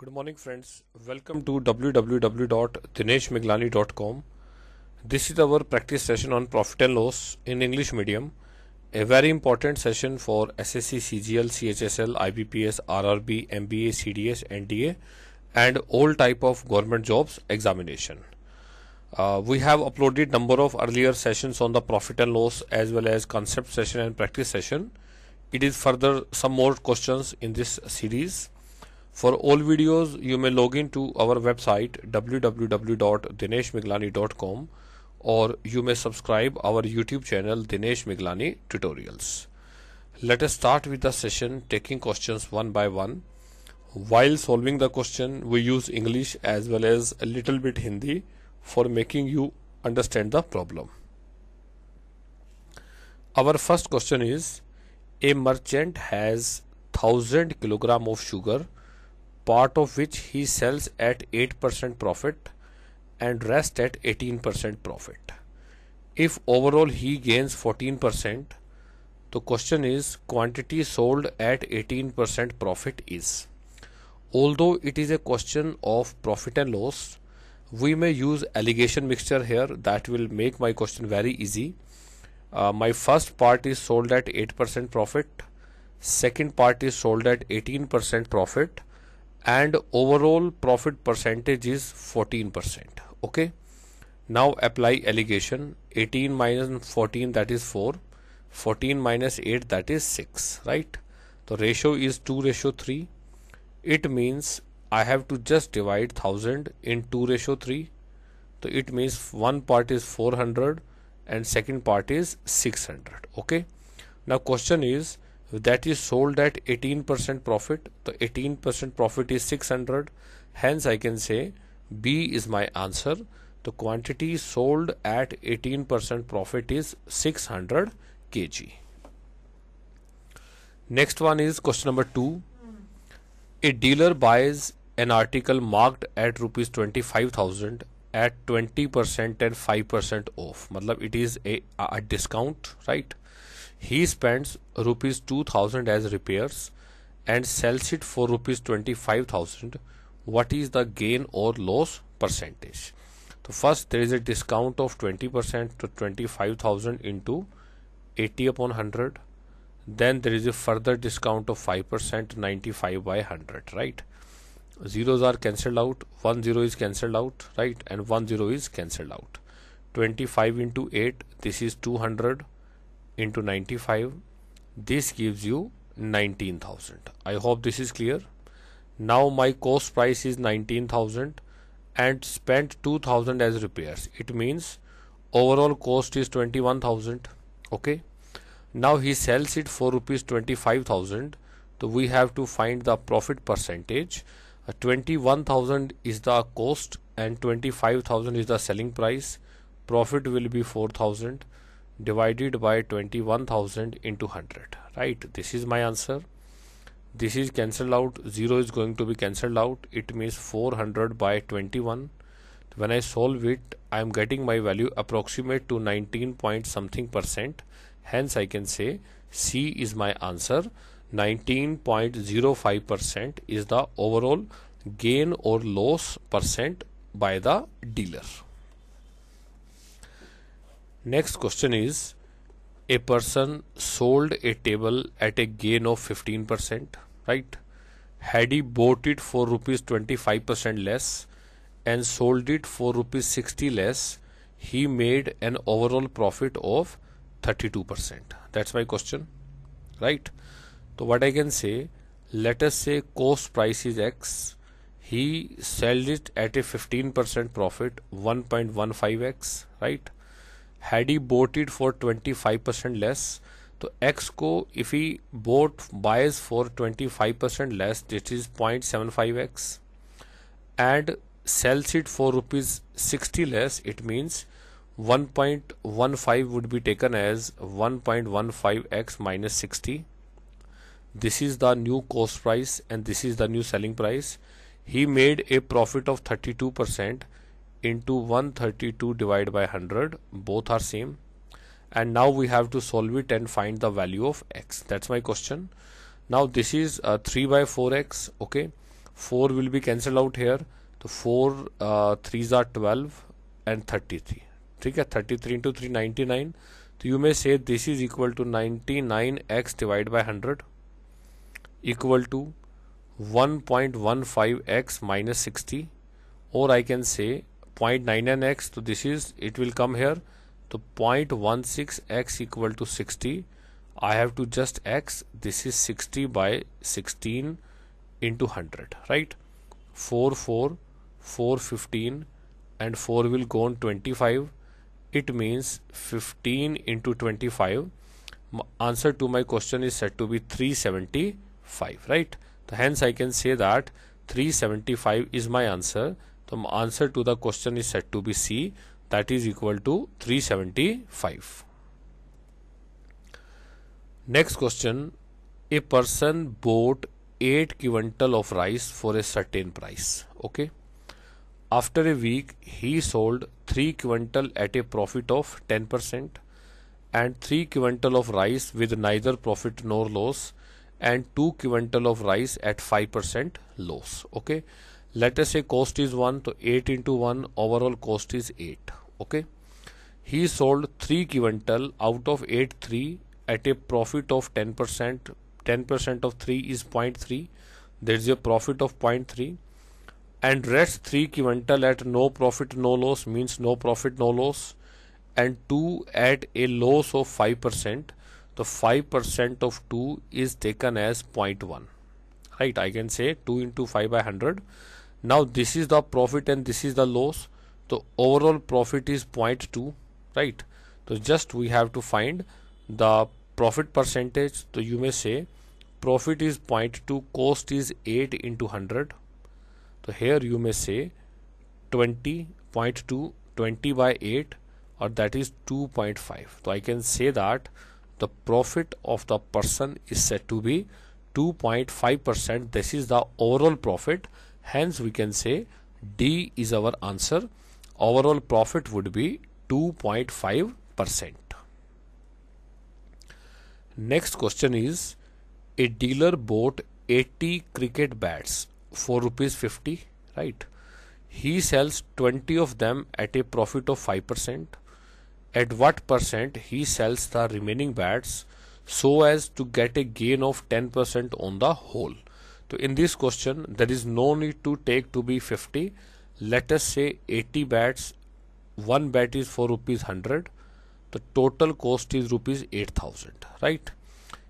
Good morning friends. Welcome to www.dineshmiglani.com. This is our practice session on profit and loss in English medium. A very important session for SSC, CGL, CHSL, IBPS, RRB, MBA, CDS, NDA and all type of government jobs examination. Uh, we have uploaded number of earlier sessions on the profit and loss as well as concept session and practice session. It is further some more questions in this series for all videos, you may log in to our website www.dineshmiglani.com or you may subscribe our YouTube channel Dinesh Miglani Tutorials. Let us start with the session taking questions one by one. While solving the question, we use English as well as a little bit Hindi for making you understand the problem. Our first question is, a merchant has 1000 kilogram of sugar part of which he sells at 8% profit and rest at 18% profit. If overall he gains 14%, the question is quantity sold at 18% profit is. Although it is a question of profit and loss, we may use allegation mixture here that will make my question very easy. Uh, my first part is sold at 8% profit, second part is sold at 18% profit and overall profit percentage is 14% okay now apply allegation 18 minus 14 that is 4 14 minus 8 that is 6 right the ratio is 2 ratio 3 it means I have to just divide 1000 in 2 ratio 3 so it means one part is 400 and second part is 600 okay now question is that is sold at 18% profit. The 18% profit is 600. Hence, I can say B is my answer. The quantity sold at 18% profit is 600 kg. Next one is question number 2. A dealer buys an article marked at rupees 25,000 at 20% and 5% off. Matlab, it is a, a discount, right? He spends rupees 2000 as repairs and sells it for rupees 25000 what is the gain or loss percentage so first there is a discount of 20% to 25000 into 80 upon 100 then there is a further discount of 5% 95 by 100 right zeros are cancelled out one zero is cancelled out right and one zero is cancelled out 25 into 8 this is 200 into 95 this gives you 19,000 I hope this is clear now my cost price is 19,000 and spent 2,000 as repairs it means overall cost is 21,000 okay now he sells it for rupees 25,000 so we have to find the profit percentage uh, 21,000 is the cost and 25,000 is the selling price profit will be 4,000 divided by 21,000 into 100 right this is my answer this is cancelled out 0 is going to be cancelled out it means 400 by 21 when I solve it I am getting my value approximate to 19 point something percent hence I can say C is my answer 19.05 percent is the overall gain or loss percent by the dealer Next question is a person sold a table at a gain of 15%, right? Had he bought it for rupees 25% less and sold it for rupees 60 less, he made an overall profit of 32%. That's my question, right? So what I can say, let us say cost price is X. He sells it at a 15% profit, 1.15x, right? had he bought it for 25% less so x co, if he bought buys for 25% less that is 0.75x and sells it for rupees 60 less it means 1.15 would be taken as 1.15x minus 60 this is the new cost price and this is the new selling price he made a profit of 32% into 132 divided by 100 both are same and now we have to solve it and find the value of x that's my question now this is uh, 3 by 4x okay 4 will be cancelled out here so 4 uh, 3s are 12 and 33 okay 33 into 399 so you may say this is equal to 99x divided by 100 equal to 1.15x minus 60 or I can say 0.99x so this is it will come here so 0.16x equal to 60 I have to just x this is 60 by 16 into 100 right 4 4 4 15 and 4 will go on 25 it means 15 into 25 answer to my question is said to be 375 right so hence I can say that 375 is my answer the answer to the question is said to be C that is equal to 375. Next question A person bought 8 quintal of rice for a certain price. Okay. After a week, he sold 3 quintal at a profit of 10% and 3 quintal of rice with neither profit nor loss and 2 quintal of rice at 5% loss. Okay let us say cost is 1 so 8 into 1 overall cost is 8 okay he sold 3 quintal out of 8 3 at a profit of 10% 10% of 3 is 0.3 there is a profit of 0.3 and rest 3 quintal at no profit no loss means no profit no loss and 2 at a loss of 5% the 5% of 2 is taken as 0.1 right i can say 2 into 5 by 100 now this is the profit and this is the loss so overall profit is 0.2 right so just we have to find the profit percentage so you may say profit is 0.2 cost is 8 into 100 so here you may say 20.2 20 by 8 or that is 2.5 so I can say that the profit of the person is said to be 2.5 percent this is the overall profit Hence, we can say D is our answer. Overall profit would be 2.5 percent. Next question is a dealer bought 80 cricket bats for rupees 50, right? He sells 20 of them at a profit of 5 percent. At what percent he sells the remaining bats so as to get a gain of 10 percent on the whole? So in this question there is no need to take to be 50. Let us say 80 bats. One bat is four rupees 100. The total cost is rupees 8000. Right.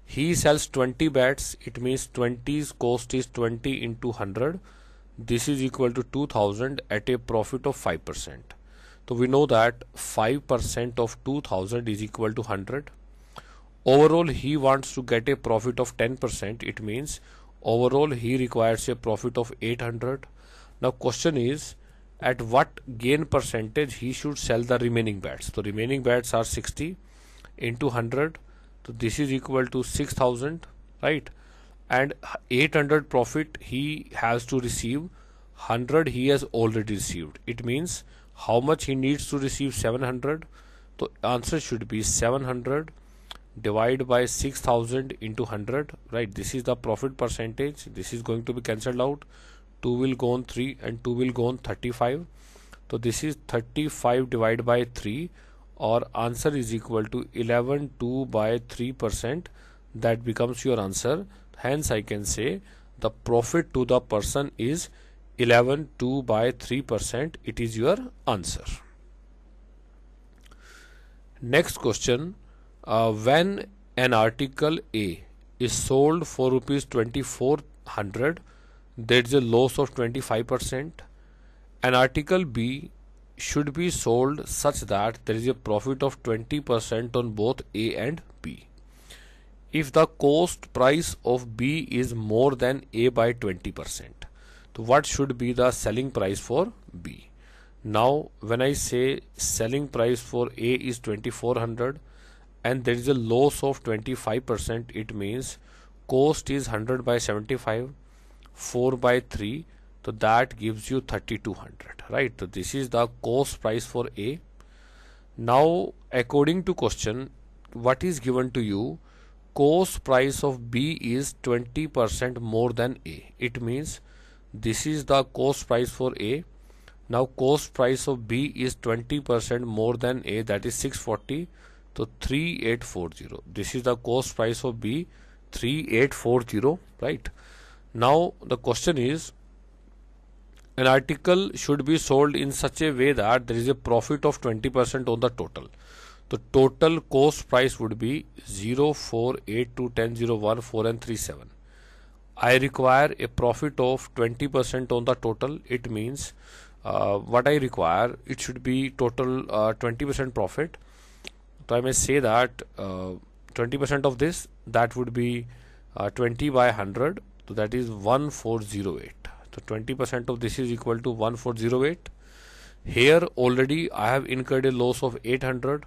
He sells 20 bats. It means 20's cost is 20 into 100. This is equal to 2000 at a profit of 5%. So we know that 5% of 2000 is equal to 100. Overall, he wants to get a profit of 10%. It means Overall, he requires a profit of 800. Now, question is at what gain percentage he should sell the remaining bats. So, remaining bats are 60 into 100. So, this is equal to 6000, right? And 800 profit he has to receive. 100 he has already received. It means how much he needs to receive 700. So, answer should be 700 divide by 6000 into 100 right this is the profit percentage this is going to be cancelled out 2 will go on 3 and 2 will go on 35 so this is 35 divided by 3 or answer is equal to 11 2 by 3 percent that becomes your answer hence I can say the profit to the person is 11 2 by 3 percent it is your answer next question uh, when an article A is sold for rupees 2400 there is a loss of 25% an article B should be sold such that there is a profit of 20% on both A and B if the cost price of B is more than A by 20%. So what should be the selling price for B? Now when I say selling price for A is 2400 and there is a loss of 25% it means cost is 100 by 75 4 by 3 so that gives you 3200 right so this is the cost price for a now according to question what is given to you cost price of b is 20% more than a it means this is the cost price for a now cost price of b is 20% more than a that is 640 so 3840 this is the cost price of B 3840 right now the question is an article should be sold in such a way that there is a profit of 20% on the total the total cost price would be 0482101 and 37 I require a profit of 20% on the total it means uh, what I require it should be total 20% uh, profit so I may say that 20% uh, of this that would be uh, 20 by 100 so that is 1408 so 20% of this is equal to 1408 here already I have incurred a loss of 800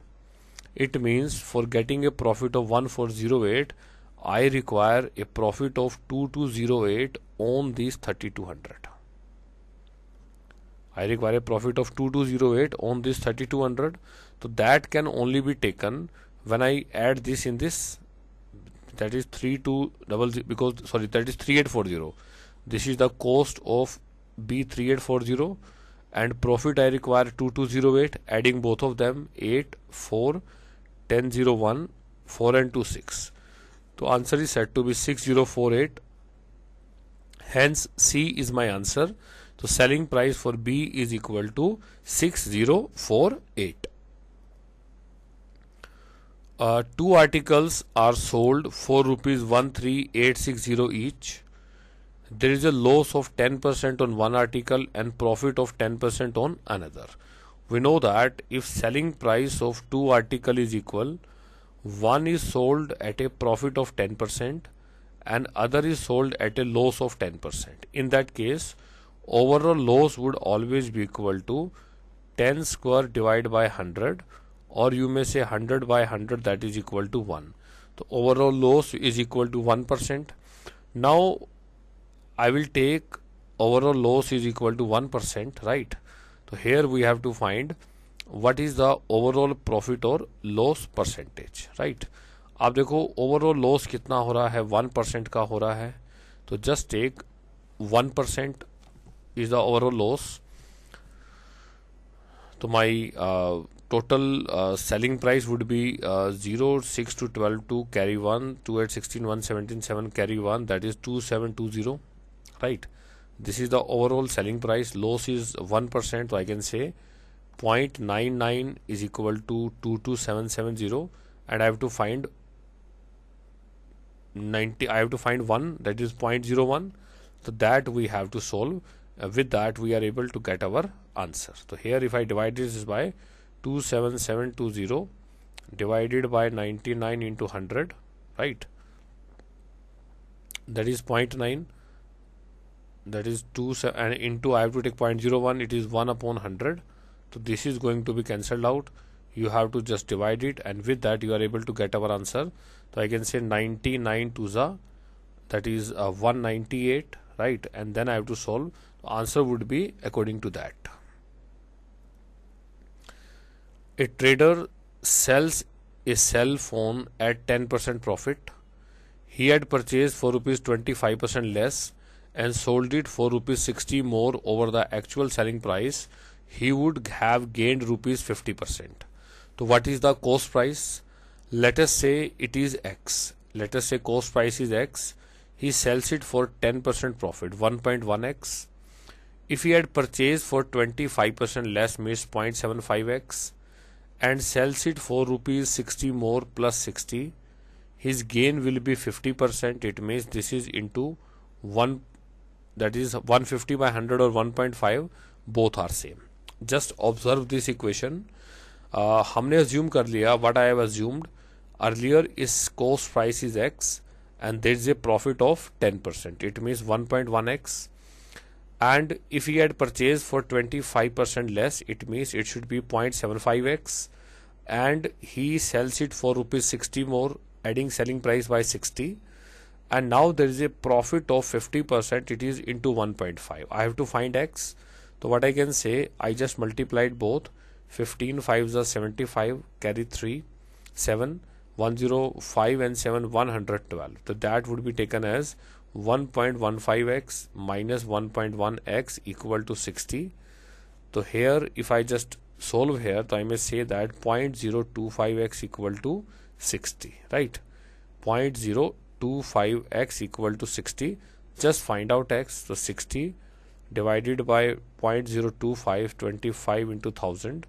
it means for getting a profit of 1408 I require a profit of 2208 on these 3200 I require a profit of 2208 on this 3200 so that can only be taken when I add this in this that is 3200 because sorry that is 3840 this is the cost of B3840 and profit I require 2208 adding both of them 8 4 10 0 1 4 and 2 6 so answer is said to be 6048 hence C is my answer so selling price for B is equal to 6048. Uh, two articles are sold 4 rupees 13860 each. There is a loss of 10% on one article and profit of 10% on another. We know that if selling price of two articles is equal, one is sold at a profit of 10% and other is sold at a loss of 10%. In that case, overall loss would always be equal to 10 square divided by 100 or you may say 100 by 100 that is equal to 1 the overall loss is equal to 1% now i will take overall loss is equal to 1% right so here we have to find what is the overall profit or loss percentage right आप देखो overall loss कितना हो रहा है one percent का हो रहा है तो just take one percent is the overall loss. So my uh, total uh, selling price would be uh, 0, 6 to 12 to carry 1, 2 at 16, 1, 17, 7 carry 1 that is 2720 right. This is the overall selling price loss is 1% so I can say 0.99 is equal to 22770 and I have to find 90 I have to find 1 that is 0.01 so that we have to solve uh, with that we are able to get our answer so here if i divide this by 27720 divided by 99 into 100 right that is 0.9 that is 2 and into i have to take 0.01 it is 1 upon 100 so this is going to be cancelled out you have to just divide it and with that you are able to get our answer so i can say 99 to the that is uh, 198 right and then i have to solve answer would be according to that. A trader sells a cell phone at 10% profit. He had purchased for rupees 25% less and sold it for rupees 60 more over the actual selling price. He would have gained rupees 50%. So what is the cost price? Let us say it is X. Let us say cost price is X. He sells it for 10% profit, 1.1x if he had purchased for 25% less means 0.75x and sells it for rupees 60 more plus 60, his gain will be 50%. It means this is into 1 that is 150 by 100 or 1.5 both are same. Just observe this equation. Uh, हमने assume कर what I have assumed earlier is cost price is x and there is a profit of 10%. It means 1.1x and if he had purchased for 25% less it means it should be 0.75x and he sells it for rupees 60 more adding selling price by 60 and now there is a profit of 50% it is into 1.5 I have to find x so what I can say I just multiplied both 15 5s are 75 carry 3 7 105 and 7 112 so that would be taken as 1.15x minus 1.1x equal to 60. So here if I just solve here, so I may say that 0.025x equal to 60, right? 0.025x equal to 60. Just find out x, so 60 divided by 0.025, 25 into 1000.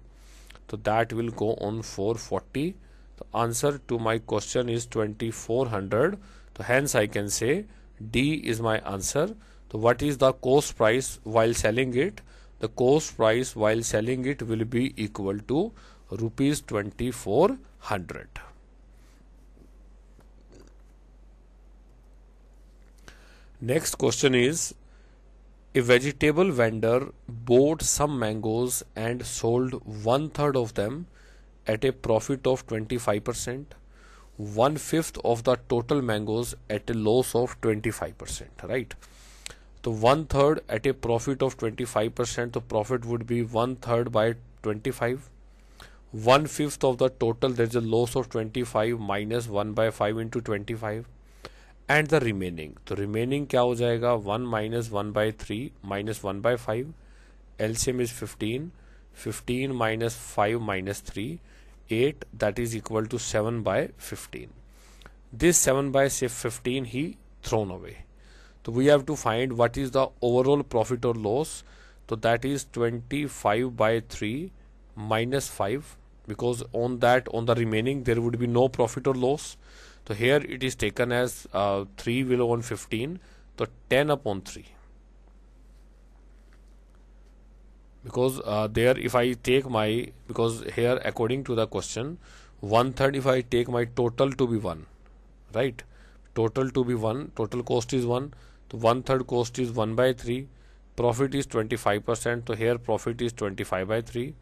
So that will go on 440. The answer to my question is 2400. So hence I can say D is my answer. So what is the cost price while selling it? The cost price while selling it will be equal to rupees 2400. Next question is a vegetable vendor bought some mangoes and sold one third of them at a profit of 25 percent one fifth of the total mangoes at a loss of 25%, right? So one third at a profit of 25%, the profit would be one third by 25. One fifth of the total, there's a loss of 25 minus 1 by 5 into 25. and the remaining. The remaining. क्या हो जाएगा 1 minus one by three minus one by five 15. Is fifteen 8 that is equal to 7 by 15 this 7 by 15 he thrown away so we have to find what is the overall profit or loss so that is 25 by 3 minus 5 because on that on the remaining there would be no profit or loss so here it is taken as uh, 3 below on 15 so 10 upon 3 because uh, there if I take my because here according to the question one third if I take my total to be 1 right total to be 1 total cost is 1 so one third cost is 1 by 3 profit is 25 percent so here profit is 25 by 3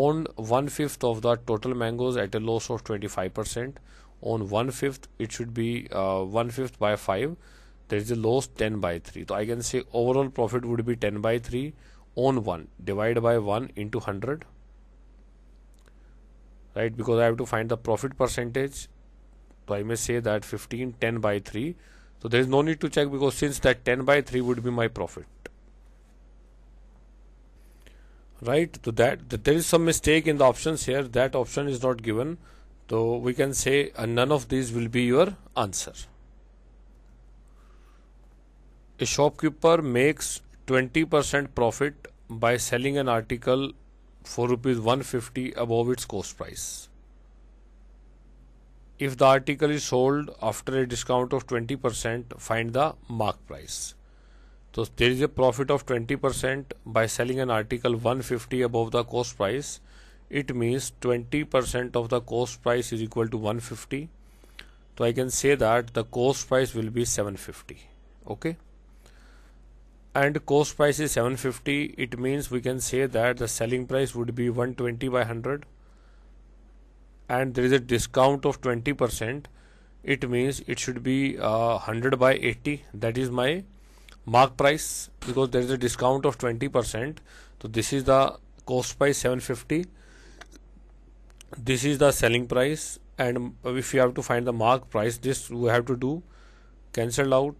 on one fifth of the total mangoes at a loss of 25 percent on one fifth it should be uh, one fifth by 5 there is a loss 10 by 3 so I can say overall profit would be 10 by 3 on 1 divided by 1 into 100 right because I have to find the profit percentage so I may say that 15 10 by 3 so there is no need to check because since that 10 by 3 would be my profit right so that, that there is some mistake in the options here that option is not given so we can say uh, none of these will be your answer a shopkeeper makes 20% profit by selling an article for rupees 150 above its cost price. If the article is sold after a discount of 20%, find the mark price. So there is a profit of 20% by selling an article 150 above the cost price. It means 20% of the cost price is equal to 150. So I can say that the cost price will be 750. Okay and cost price is 750 it means we can say that the selling price would be 120 by 100 and there is a discount of 20% it means it should be uh, 100 by 80 that is my mark price because there is a discount of 20% so this is the cost price 750 this is the selling price and if you have to find the mark price this we have to do cancel out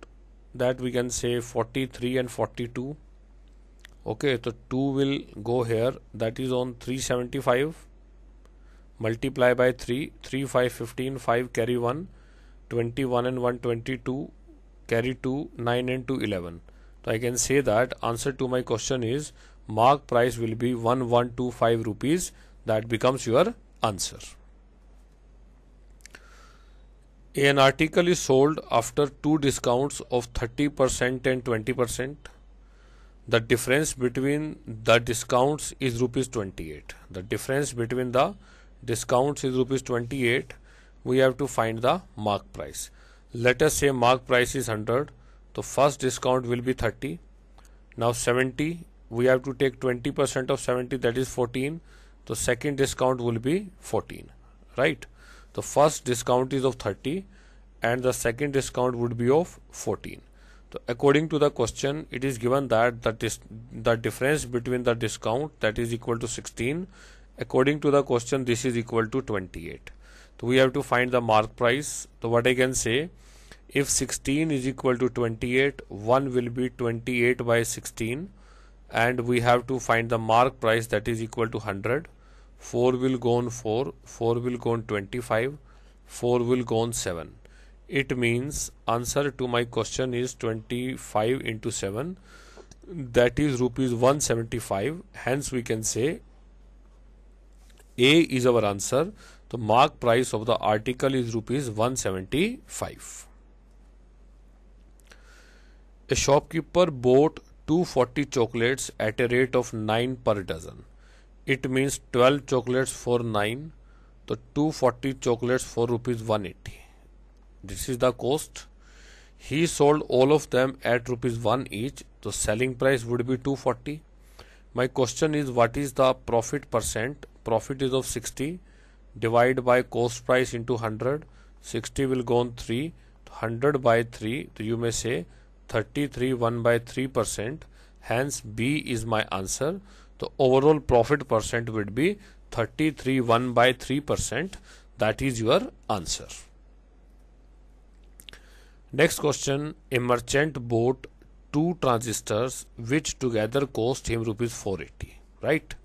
that we can say 43 and 42 okay so 2 will go here that is on 375 multiply by 3 3 5 15 5 carry 1 21 and one twenty two, carry 2 9 and 2 11 so i can say that answer to my question is mark price will be 1125 rupees that becomes your answer an article is sold after two discounts of 30% and 20%. The difference between the discounts is rupees 28. The difference between the discounts is rupees 28. We have to find the mark price. Let us say mark price is 100. The first discount will be 30. Now 70, we have to take 20% of 70, that is 14. The second discount will be 14, right? the first discount is of 30 and the second discount would be of 14 so according to the question it is given that the, the difference between the discount that is equal to 16 according to the question this is equal to 28 so we have to find the mark price so what I can say if 16 is equal to 28 1 will be 28 by 16 and we have to find the mark price that is equal to 100 4 will go on 4, 4 will go on 25, 4 will go on 7. It means answer to my question is 25 into 7 that is rupees 175 hence we can say A is our answer. The mark price of the article is rupees 175. A shopkeeper bought 240 chocolates at a rate of 9 per dozen it means twelve chocolates for nine तो two forty chocolates for rupees one eighty this is the cost he sold all of them at rupees one each तो selling price would be two forty my question is what is the profit percent profit is of sixty divide by cost price into hundred sixty will gone three hundred by three तो you may say thirty three one by three percent hence B is my answer the overall profit percent would be 33 1 by 3 percent that is your answer next question a merchant bought two transistors which together cost him rupees 480 right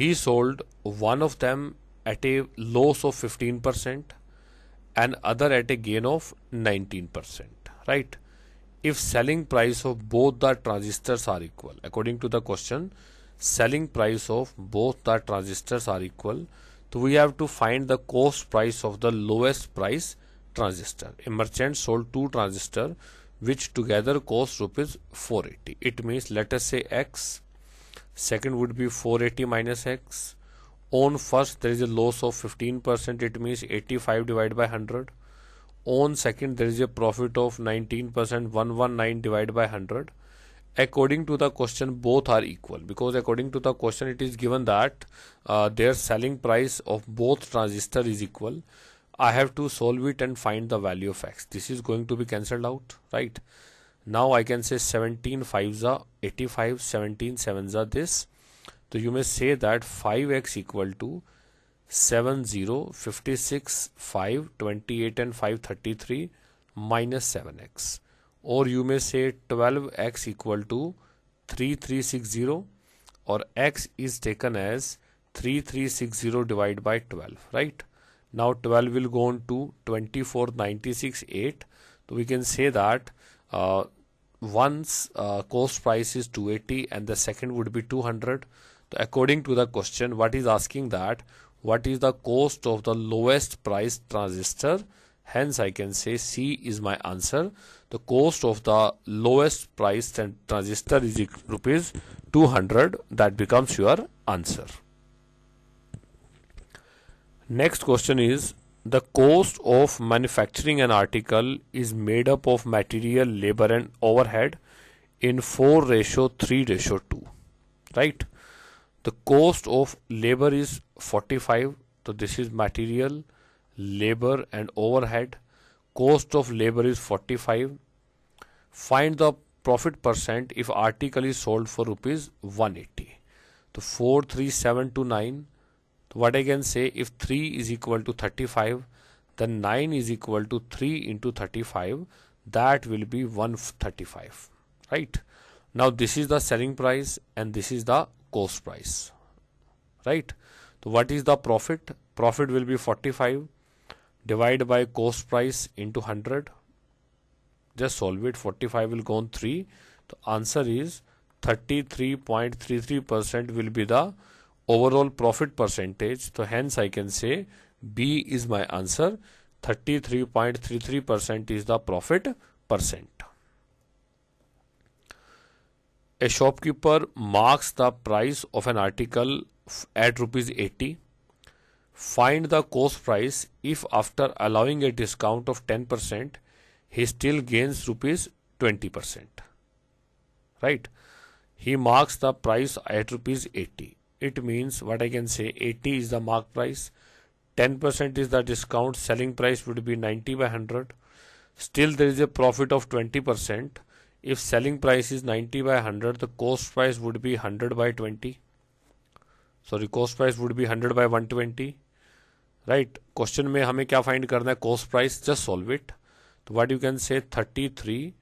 he sold one of them at a loss of 15 percent and other at a gain of 19 percent right if selling price of both the transistors are equal according to the question selling price of both the transistors are equal so we have to find the cost price of the lowest price transistor a merchant sold two transistor which together cost rupees 480 it means let us say x second would be 480 minus x on first there is a loss of 15% it means 85 divided by 100 on second there is a profit of 19% 119 divided by 100 according to the question both are equal because according to the question it is given that uh, their selling price of both transistor is equal I have to solve it and find the value of x this is going to be cancelled out right now I can say 17 5s are 85 17 7s are this so you may say that 5x equal to 70 56 5 28 and 533 minus 7x or you may say 12x equal to 3360 or x is taken as 3360 divided by 12 right now 12 will go on to 24968 8 so we can say that uh, uh, cost price is 280 and the second would be 200 so according to the question what is asking that what is the cost of the lowest price transistor hence i can say c is my answer the cost of the lowest priced transistor is rupees 200 that becomes your answer next question is the cost of manufacturing an article is made up of material labor and overhead in 4 ratio 3 ratio 2 right the cost of labor is 45 so this is material labor and overhead cost of labor is 45 find the profit percent if article is sold for rupees 180 so 43729 what I can say if 3 is equal to 35 then 9 is equal to 3 into 35 that will be 135 right now this is the selling price and this is the cost price right so what is the profit profit will be 45 divided by cost price into 100 just solve it forty five will gone three तो answer is thirty three point three three percent will be the overall profit percentage तो hence I can say B is my answer thirty three point three three percent is the profit percent a shopkeeper marks the price of an article at rupees eighty find the cost price if after allowing a discount of ten percent he still gains rupees 20%. Right? He marks the price at rupees 80. It means what I can say 80 is the mark price, 10% is the discount, selling price would be 90 by 100. Still, there is a profit of 20%. If selling price is 90 by 100, the cost price would be 100 by 20. Sorry, cost price would be hundred by one twenty. Twenty right question में हमें क्या find करना है cost price just solve it so what you can say 33,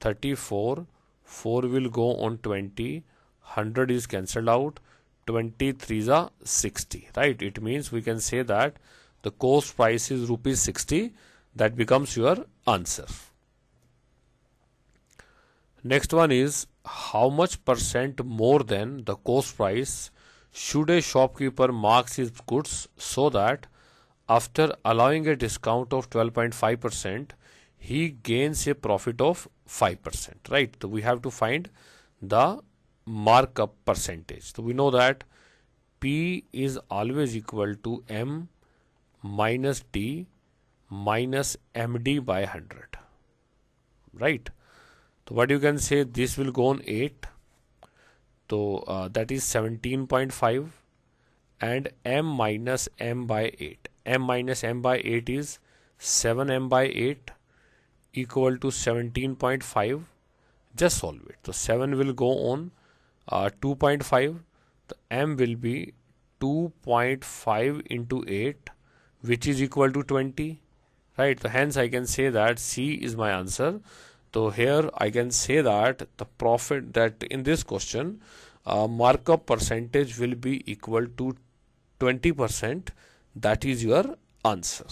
34, 4 will go on 20, 100 is cancelled out, 23 is a 60, right? It means we can say that the cost price is rupees 60, that becomes your answer. Next one is how much percent more than the cost price should a shopkeeper mark his goods so that after allowing a discount of 12.5 percent he gains a profit of 5%, right? So we have to find the markup percentage. So we know that P is always equal to M minus D minus MD by 100, right? So what you can say this will go on 8. So uh, that is 17.5 and M minus M by 8. M minus M by 8 is 7M by 8 equal to 17.5 just solve it so 7 will go on uh, 2.5 the m will be 2.5 into 8 which is equal to 20 right so hence I can say that C is my answer so here I can say that the profit that in this question uh, markup percentage will be equal to 20% that is your answer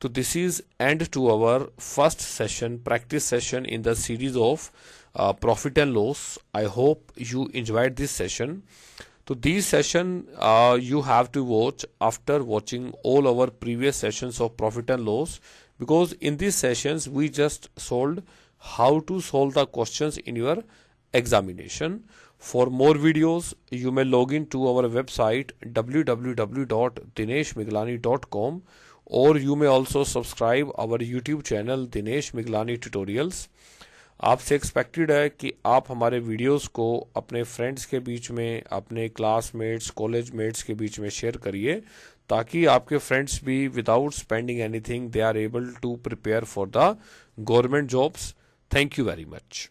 so this is end to our first session, practice session in the series of uh, profit and loss. I hope you enjoyed this session. To this session uh, you have to watch after watching all our previous sessions of profit and loss because in these sessions we just solved how to solve the questions in your examination. For more videos you may log in to our website www.dineshmiglani.com और you may also subscribe our YouTube channel Dinesh Miglani tutorials आपसे expected है कि आप हमारे videos को अपने friends के बीच में अपने क्लासमेट्स कॉलेज मेट्स के बीच में शेयर करिए ताकि आपके फ्रेंड्स भी without spending anything they are able to prepare for the government jobs thank you very much